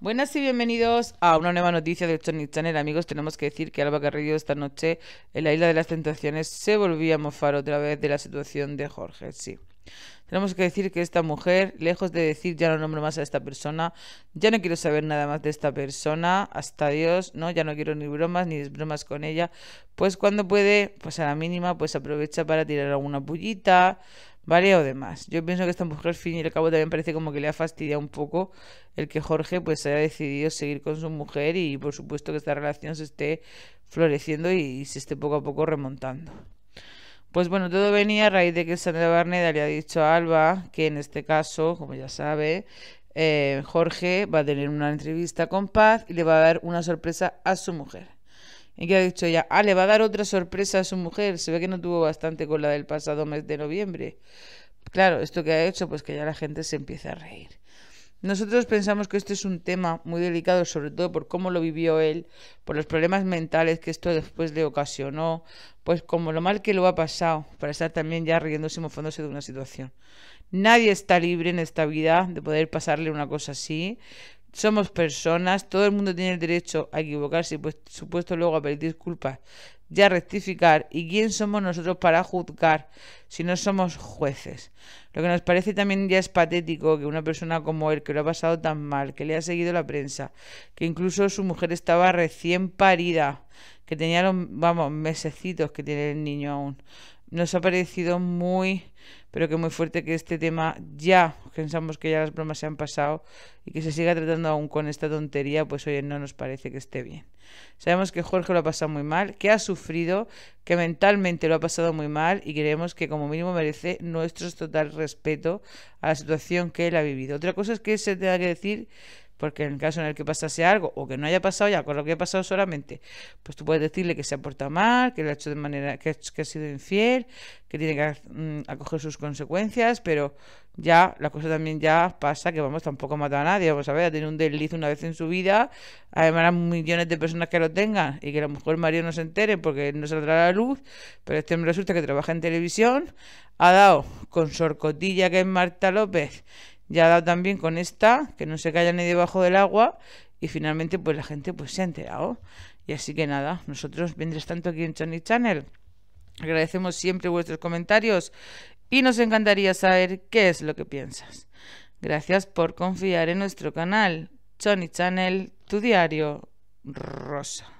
Buenas y bienvenidos a una nueva noticia de Tony Channel. Amigos, tenemos que decir que Alba Carrillo esta noche en la Isla de las Tentaciones se volvía a mofar otra vez de la situación de Jorge. Sí. Tenemos que decir que esta mujer, lejos de decir ya no nombro más a esta persona, ya no quiero saber nada más de esta persona, hasta Dios, ¿no? Ya no quiero ni bromas ni bromas con ella. Pues cuando puede, pues a la mínima, pues aprovecha para tirar alguna pullita, ¿vale? O demás. Yo pienso que esta mujer, fin y al cabo, también parece como que le ha fastidiado un poco el que Jorge pues haya decidido seguir con su mujer y por supuesto que esta relación se esté floreciendo y se esté poco a poco remontando. Pues bueno, todo venía a raíz de que Sandra Barneda le ha dicho a Alba que en este caso, como ya sabe, eh, Jorge va a tener una entrevista con Paz y le va a dar una sorpresa a su mujer. ¿Y qué ha dicho ya, Ah, le va a dar otra sorpresa a su mujer. Se ve que no tuvo bastante con la del pasado mes de noviembre. Claro, esto que ha hecho, pues que ya la gente se empieza a reír. Nosotros pensamos que este es un tema muy delicado, sobre todo por cómo lo vivió él, por los problemas mentales que esto después le ocasionó, pues como lo mal que lo ha pasado, para estar también ya riéndose y mofándose de una situación. Nadie está libre en esta vida de poder pasarle una cosa así, somos personas, todo el mundo tiene el derecho a equivocarse y pues, supuesto luego a pedir disculpas ya a rectificar. ¿Y quién somos nosotros para juzgar si no somos jueces? Lo que nos parece también ya es patético que una persona como él, que lo ha pasado tan mal, que le ha seguido la prensa, que incluso su mujer estaba recién parida, que tenía vamos, mesecitos que tiene el niño aún. Nos ha parecido muy, pero que muy fuerte que este tema ya, pensamos que ya las bromas se han pasado y que se siga tratando aún con esta tontería, pues oye, no nos parece que esté bien. Sabemos que Jorge lo ha pasado muy mal, que ha sufrido, que mentalmente lo ha pasado muy mal y creemos que como mínimo merece nuestro total respeto a la situación que él ha vivido. Otra cosa es que se tenga que decir porque en el caso en el que pasase algo o que no haya pasado ya con lo que ha pasado solamente, pues tú puedes decirle que se ha portado mal, que lo ha hecho de manera que, que ha sido infiel, que tiene que mm, acoger sus consecuencias, pero ya la cosa también ya pasa que vamos tampoco ha matado a nadie, vamos a ver, ha tenido un desliz una vez en su vida, además millones de personas que lo tengan y que a lo mejor Mario no se entere porque no saldrá a la luz, pero este me resulta que trabaja en televisión, ha dado con Sorcotilla que es Marta López ya ha dado también con esta, que no se calla ni debajo del agua, y finalmente pues la gente pues se ha enterado. Y así que nada, nosotros vendréis tanto aquí en Chony Channel. Agradecemos siempre vuestros comentarios y nos encantaría saber qué es lo que piensas. Gracias por confiar en nuestro canal, Choni Channel, tu diario rosa.